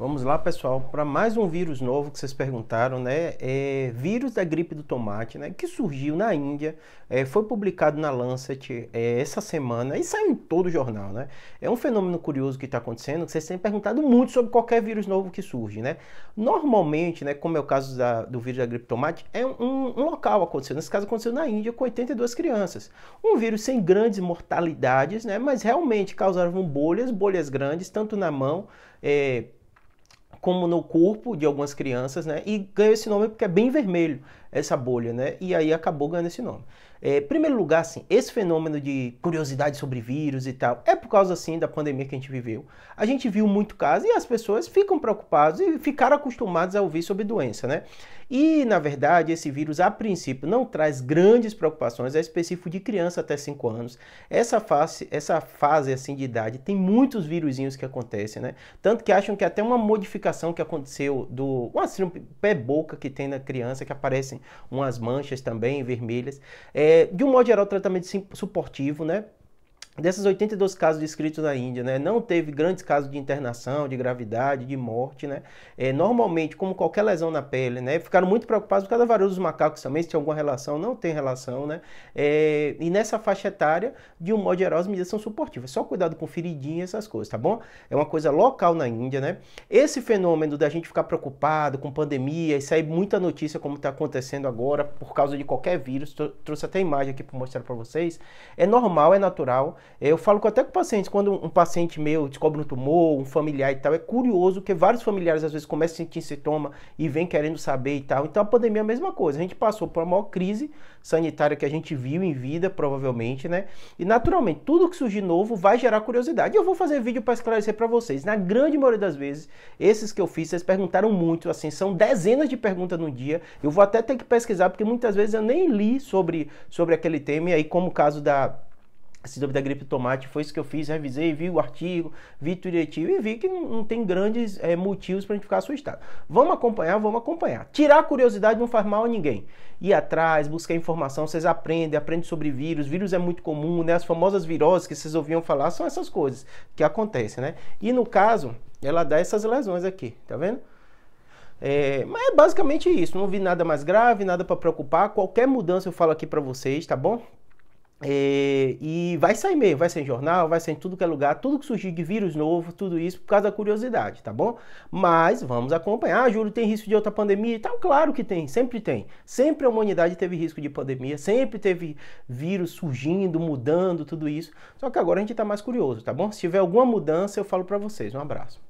Vamos lá, pessoal, para mais um vírus novo que vocês perguntaram, né? É, vírus da gripe do tomate, né? Que surgiu na Índia, é, foi publicado na Lancet é, essa semana e saiu em todo o jornal, né? É um fenômeno curioso que está acontecendo, que vocês têm perguntado muito sobre qualquer vírus novo que surge, né? Normalmente, né, como é o caso da, do vírus da gripe do tomate, é um, um local aconteceu. Nesse caso, aconteceu na Índia com 82 crianças. Um vírus sem grandes mortalidades, né? Mas realmente causaram bolhas, bolhas grandes, tanto na mão... É, como no corpo de algumas crianças, né? E ganhou esse nome porque é bem vermelho essa bolha, né? E aí acabou ganhando esse nome. É, primeiro lugar, assim, esse fenômeno de curiosidade sobre vírus e tal, é por causa, assim, da pandemia que a gente viveu. A gente viu muito caso e as pessoas ficam preocupadas e ficaram acostumadas a ouvir sobre doença, né? E, na verdade, esse vírus, a princípio, não traz grandes preocupações, é específico de criança até 5 anos. Essa fase, essa fase, assim, de idade, tem muitos vírusinhos que acontecem, né? Tanto que acham que até uma modificação que aconteceu do... uma síndrome pé-boca que tem na criança, que aparecem umas manchas também vermelhas. É, de um modo geral, tratamento suportivo, né? desses 82 casos descritos na Índia, né, não teve grandes casos de internação, de gravidade, de morte, né? É, normalmente, como qualquer lesão na pele, né, ficaram muito preocupados por cada varíola dos macacos também, se tinha alguma relação, não tem relação, né? É, e nessa faixa etária, de um modo geral, as medidas são suportivas. Só cuidado com feridinha, essas coisas, tá bom? É uma coisa local na Índia, né? Esse fenômeno da gente ficar preocupado com pandemia e sair muita notícia como está acontecendo agora por causa de qualquer vírus, trouxe até imagem aqui para mostrar para vocês, é normal, é natural, eu falo até com pacientes, quando um paciente meu descobre um tumor, um familiar e tal, é curioso que vários familiares às vezes começam a sentir sintoma e vêm querendo saber e tal. Então a pandemia é a mesma coisa. A gente passou por a maior crise sanitária que a gente viu em vida, provavelmente, né? E naturalmente, tudo que surge novo vai gerar curiosidade. Eu vou fazer vídeo para esclarecer para vocês. Na grande maioria das vezes, esses que eu fiz, vocês perguntaram muito, assim, são dezenas de perguntas no dia. Eu vou até ter que pesquisar, porque muitas vezes eu nem li sobre, sobre aquele tema, e aí, como o caso da a síndrome da gripe tomate, foi isso que eu fiz, revisei, vi o artigo, vi tudo direitinho e vi que não, não tem grandes é, motivos para a gente ficar assustado. Vamos acompanhar, vamos acompanhar. Tirar a curiosidade não faz mal a ninguém. Ir atrás, buscar informação, vocês aprendem, aprendem sobre vírus, vírus é muito comum, né? As famosas viroses que vocês ouviam falar são essas coisas que acontecem, né? E no caso, ela dá essas lesões aqui, tá vendo? É, mas é basicamente isso. Não vi nada mais grave, nada para preocupar. Qualquer mudança eu falo aqui para vocês, tá bom? É, e vai sair mesmo, vai ser em jornal, vai ser em tudo que é lugar, tudo que surgir de vírus novo, tudo isso por causa da curiosidade, tá bom? Mas vamos acompanhar. Ah, Júlio, tem risco de outra pandemia e tal? Claro que tem, sempre tem. Sempre a humanidade teve risco de pandemia, sempre teve vírus surgindo, mudando, tudo isso. Só que agora a gente tá mais curioso, tá bom? Se tiver alguma mudança, eu falo para vocês. Um abraço.